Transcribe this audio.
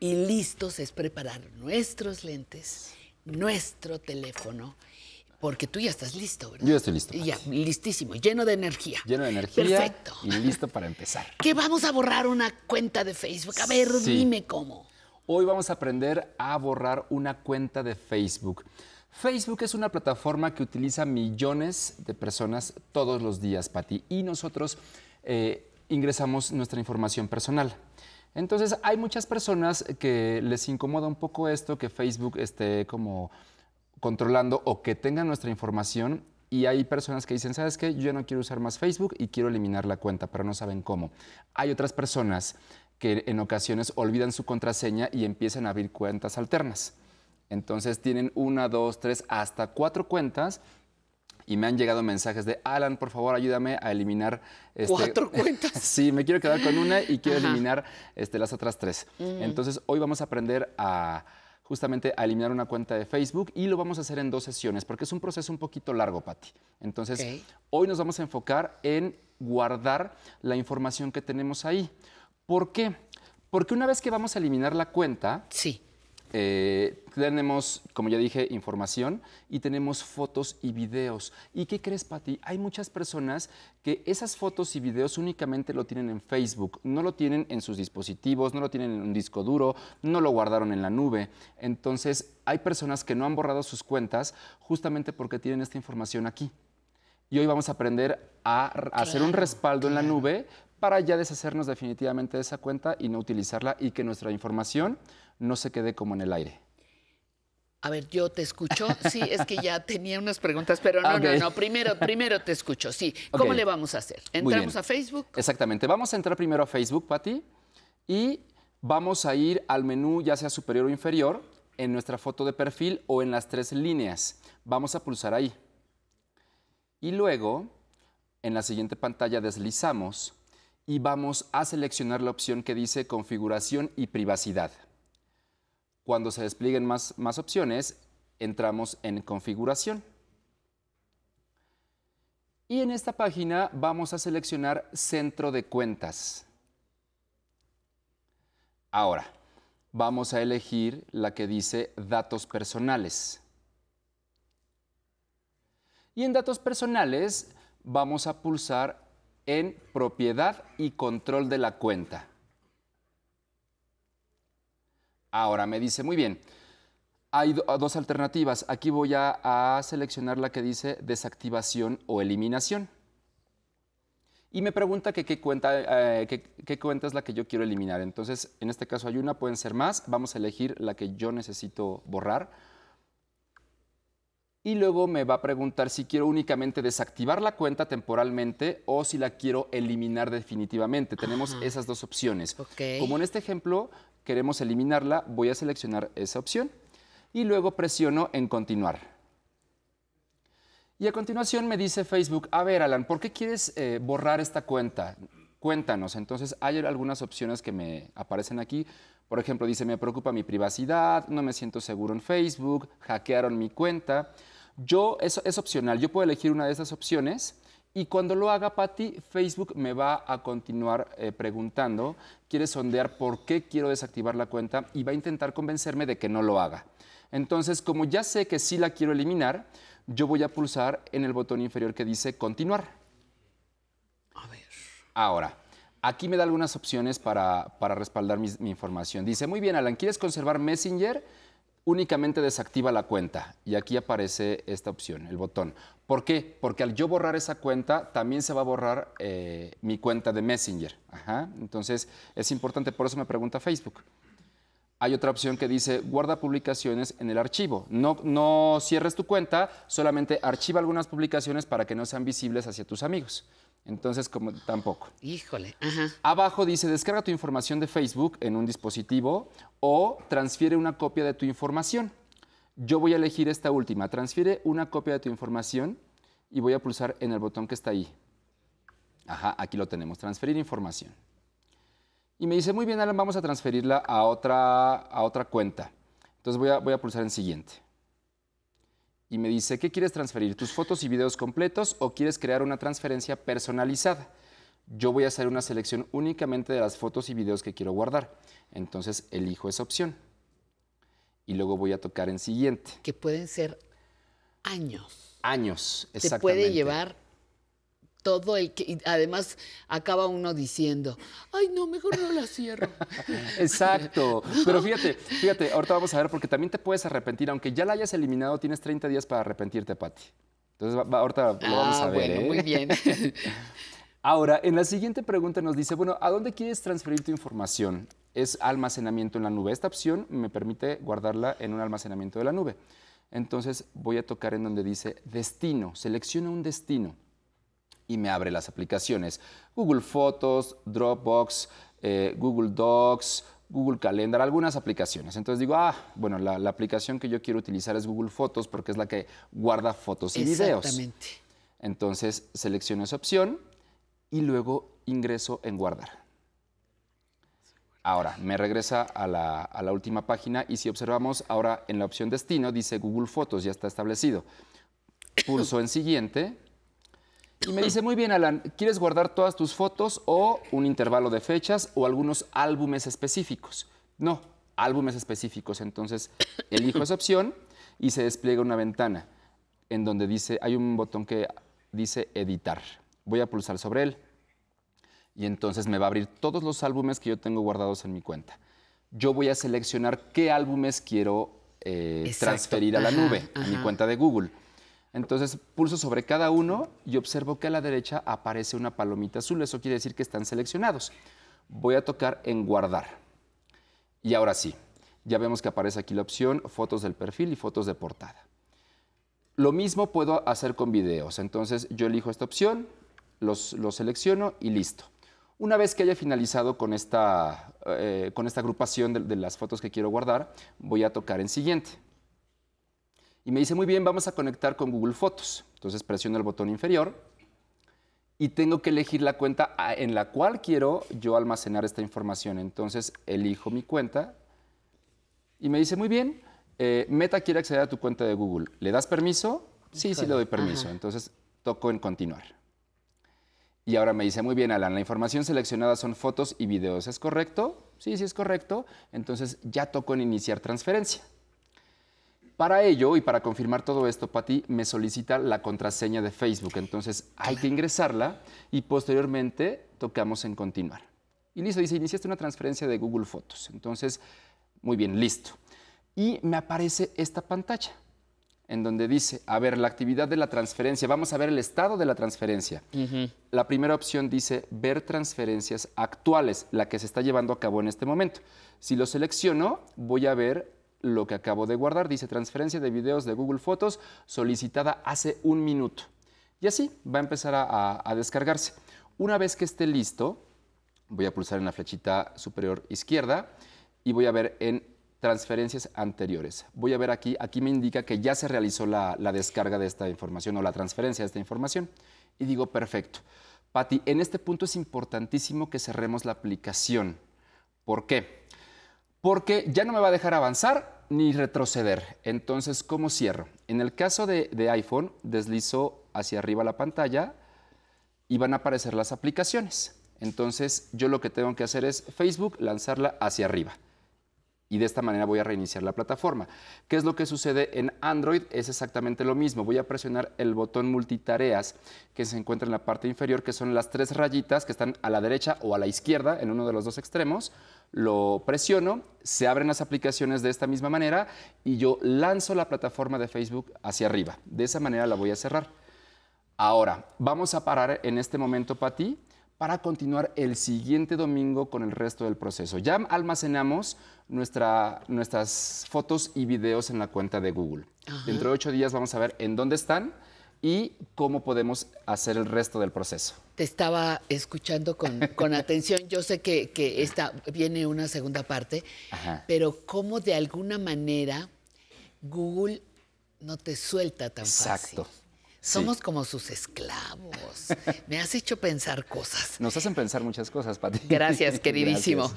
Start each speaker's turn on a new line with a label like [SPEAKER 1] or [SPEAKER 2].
[SPEAKER 1] y listos es preparar nuestros lentes, nuestro teléfono, porque tú ya estás listo, ¿verdad? Yo ya estoy listo. Ya, listísimo, lleno de energía. Lleno de energía. Perfecto. Y listo para empezar. ¿Qué vamos a borrar una cuenta de Facebook? A ver, dime cómo.
[SPEAKER 2] Hoy vamos a aprender a borrar una cuenta de Facebook. Facebook es una plataforma que utiliza millones de personas todos los días, Pati, y nosotros eh, ingresamos nuestra información personal. Entonces hay muchas personas que les incomoda un poco esto, que Facebook esté como controlando o que tengan nuestra información y hay personas que dicen, ¿sabes qué? Yo no quiero usar más Facebook y quiero eliminar la cuenta, pero no saben cómo. Hay otras personas que en ocasiones olvidan su contraseña y empiezan a abrir cuentas alternas. Entonces tienen una, dos, tres, hasta cuatro cuentas y me han llegado mensajes de Alan, por favor, ayúdame a eliminar. Este ¿Cuatro cuentas? sí, me quiero quedar con una y quiero eliminar este, las otras tres. Mm. Entonces, hoy vamos a aprender a justamente a eliminar una cuenta de Facebook y lo vamos a hacer en dos sesiones porque es un proceso un poquito largo, Patti. Entonces, hoy nos vamos a enfocar en guardar la información que tenemos ahí. ¿Por qué? Porque una vez que vamos a eliminar la cuenta, sí. Eh, tenemos, como ya dije, información y tenemos fotos y videos. ¿Y qué crees, Pati? Hay muchas personas que esas fotos y videos únicamente lo tienen en Facebook, no lo tienen en sus dispositivos, no lo tienen en un disco duro, no lo guardaron en la nube. Entonces, hay personas que no han borrado sus cuentas justamente porque tienen esta información aquí. Y hoy vamos a aprender a hacer un respaldo en la nube para ya deshacernos definitivamente de esa cuenta y no utilizarla y que nuestra información no se quede como en el aire.
[SPEAKER 1] A ver, yo te escucho. Sí, es que ya tenía unas preguntas, pero no, no, no. Primero, primero te escucho. Sí. ¿Cómo le vamos a hacer? ¿Entramos a Facebook?
[SPEAKER 2] Exactamente. Vamos a entrar primero a Facebook, Pati, y vamos a ir al menú, ya sea superior o inferior, en nuestra foto de perfil o en las tres líneas. Vamos a pulsar ahí. Y luego, en la siguiente pantalla deslizamos y vamos a seleccionar la opción que dice configuración y privacidad. Cuando se desplieguen más, más opciones, entramos en configuración. Y en esta página vamos a seleccionar centro de cuentas. Ahora, vamos a elegir la que dice datos personales. Y en datos personales vamos a pulsar en propiedad y control de la cuenta. Ahora me dice, muy bien, hay dos alternativas. Aquí voy a, seleccionar la que dice desactivación o eliminación. Y me pregunta qué, cuenta, eh, cuenta es la que yo quiero eliminar. Entonces, en este caso hay una, pueden ser más. Vamos a elegir la que yo necesito borrar. Y luego me va a preguntar si quiero únicamente desactivar la cuenta temporalmente o si la quiero eliminar definitivamente. Tenemos esas dos opciones.
[SPEAKER 1] Como
[SPEAKER 2] en este ejemplo, queremos eliminarla, voy a seleccionar esa opción y luego presiono en continuar. Y a continuación me dice Facebook, a ver Alan, ¿por qué quieres eh, borrar esta cuenta? Cuéntanos. Entonces hay algunas opciones que me aparecen aquí. Por ejemplo, dice, me preocupa mi privacidad, no me siento seguro en Facebook, hackearon mi cuenta. Yo, eso es opcional, yo puedo elegir una de esas opciones y cuando lo haga, Patti, Facebook me va a continuar eh, preguntando, quiere sondear por qué quiero desactivar la cuenta y va a intentar convencerme de que no lo haga. Entonces, como ya sé que sí la quiero eliminar, yo voy a pulsar en el botón inferior que dice continuar. A ver. Ahora, aquí me da algunas opciones para, respaldar mi, mi información. Dice, muy bien, Alan, ¿quieres conservar Messenger? únicamente desactiva la cuenta. Y aquí aparece esta opción, el botón. ¿Por qué? Porque al yo borrar esa cuenta, también se va a borrar eh, mi cuenta de Messenger. Entonces, es importante, por eso me pregunta Facebook. Hay otra opción que dice guarda publicaciones en el archivo. No, no cierres tu cuenta, solamente archiva algunas publicaciones para que no sean visibles hacia tus amigos. Entonces, como tampoco. Híjole, Abajo dice, descarga tu información de Facebook en un dispositivo o transfiere una copia de tu información. Yo voy a elegir esta última. Transfiere una copia de tu información y voy a pulsar en el botón que está ahí. Ajá, aquí lo tenemos, transferir información. Y me dice, muy bien, Alan, vamos a transferirla a otra, a otra cuenta. Entonces voy voy a pulsar en siguiente y me dice, ¿qué quieres transferir? ¿Tus fotos y videos completos o quieres crear una transferencia personalizada? Yo voy a hacer una selección únicamente de las fotos y videos que quiero guardar. Entonces elijo esa opción. Y luego voy a tocar en siguiente. Que pueden
[SPEAKER 1] ser años.
[SPEAKER 2] Años, exactamente. Te puede llevar
[SPEAKER 1] todo Y además, acaba uno diciendo, ay, no, mejor no la cierro.
[SPEAKER 2] Exacto. Pero fíjate, fíjate, ahorita vamos a ver, porque también te puedes arrepentir, aunque ya la hayas eliminado, tienes 30 días para arrepentirte, Pati. Entonces, ahorita lo vamos a ah, ver. Bueno, ¿eh? muy bien. Ahora, en la siguiente pregunta nos dice, bueno, ¿a dónde quieres transferir tu información? Es almacenamiento en la nube. Esta opción me permite guardarla en un almacenamiento de la nube. Entonces voy a tocar en donde dice destino, selecciona un destino y me abre las aplicaciones. Google Fotos, Dropbox, eh, Google Docs, Google Calendar, algunas aplicaciones. Entonces digo, ah, bueno, la, aplicación que yo quiero utilizar es Google Fotos porque es la que guarda fotos y videos. Exactamente. Entonces selecciono esa opción y luego ingreso en guardar. Ahora, me regresa a la, a la última página y si observamos ahora en la opción destino dice Google Fotos, ya está establecido. Pulso en siguiente y me dice, muy bien, Alan, ¿quieres guardar todas tus fotos o un intervalo de fechas o algunos álbumes específicos? No, álbumes específicos. Entonces, elijo esa opción y se despliega una ventana en donde dice, hay un botón que dice editar. Voy a pulsar sobre él y entonces me va a abrir todos los álbumes que yo tengo guardados en mi cuenta. Yo voy a seleccionar qué álbumes quiero eh, transferir a la nube, a mi cuenta de Google. Entonces pulso sobre cada uno y observo que a la derecha aparece una palomita azul. Eso quiere decir que están seleccionados. Voy a tocar en guardar. Y ahora sí, ya vemos que aparece aquí la opción fotos del perfil y fotos de portada. Lo mismo puedo hacer con videos. Entonces yo elijo esta opción, los, selecciono y listo. Una vez que haya finalizado con esta, eh, agrupación de las fotos que quiero guardar, voy a tocar en siguiente y me dice, muy bien, vamos a conectar con Google Fotos. Entonces presiono el botón inferior y tengo que elegir la cuenta en la cual quiero yo almacenar esta información. Entonces elijo mi cuenta y me dice, muy bien, eh, Meta quiere acceder a tu cuenta de Google. ¿Le das permiso? Sí, sí le doy permiso. Entonces toco en continuar. Y ahora me dice, muy bien, Alan, la información seleccionada son fotos y videos. ¿Es correcto? Sí, sí es correcto. Entonces ya toco en iniciar transferencia. Para ello y para confirmar todo esto, Pati me solicita la contraseña de Facebook. Entonces hay que ingresarla y posteriormente tocamos en continuar. Y listo, dice, iniciaste una transferencia de Google Fotos. Entonces, muy bien, listo. Y me aparece esta pantalla en donde dice, a ver, la actividad de la transferencia, vamos a ver el estado de la transferencia. La primera opción dice ver transferencias actuales, la que se está llevando a cabo en este momento. Si lo selecciono, voy a ver lo que acabo de guardar. Dice transferencia de videos de Google Fotos solicitada hace un minuto. Y así va a empezar a, descargarse. Una vez que esté listo, voy a pulsar en la flechita superior izquierda y voy a ver en transferencias anteriores. Voy a ver aquí, aquí me indica que ya se realizó la, la descarga de esta información o la transferencia de esta información. Y digo, perfecto. Patti, en este punto es importantísimo que cerremos la aplicación. ¿Por qué? Porque ya no me va a dejar avanzar ni retroceder. Entonces, ¿cómo cierro? En el caso de, iPhone, deslizo hacia arriba la pantalla y van a aparecer las aplicaciones. Entonces, yo lo que tengo que hacer es Facebook lanzarla hacia arriba y de esta manera voy a reiniciar la plataforma. ¿Qué es lo que sucede en Android? Es exactamente lo mismo. Voy a presionar el botón multitareas que se encuentra en la parte inferior, que son las tres rayitas que están a la derecha o a la izquierda en uno de los dos extremos. Lo presiono, se abren las aplicaciones de esta misma manera y yo lanzo la plataforma de Facebook hacia arriba. De esa manera la voy a cerrar. Ahora, vamos a parar en este momento, Pati, para continuar el siguiente domingo con el resto del proceso. Ya almacenamos nuestras fotos y videos en la cuenta de Google. Dentro de ocho días vamos a ver en dónde están y cómo podemos hacer el resto del proceso.
[SPEAKER 1] Te estaba escuchando con, atención. Yo sé que, esta viene una segunda parte, pero cómo de alguna manera Google no te suelta tan fácil.
[SPEAKER 2] Exacto. Somos
[SPEAKER 1] como sus esclavos. Me has hecho pensar cosas.
[SPEAKER 2] Nos hacen pensar muchas cosas, Pati. Gracias, queridísimo.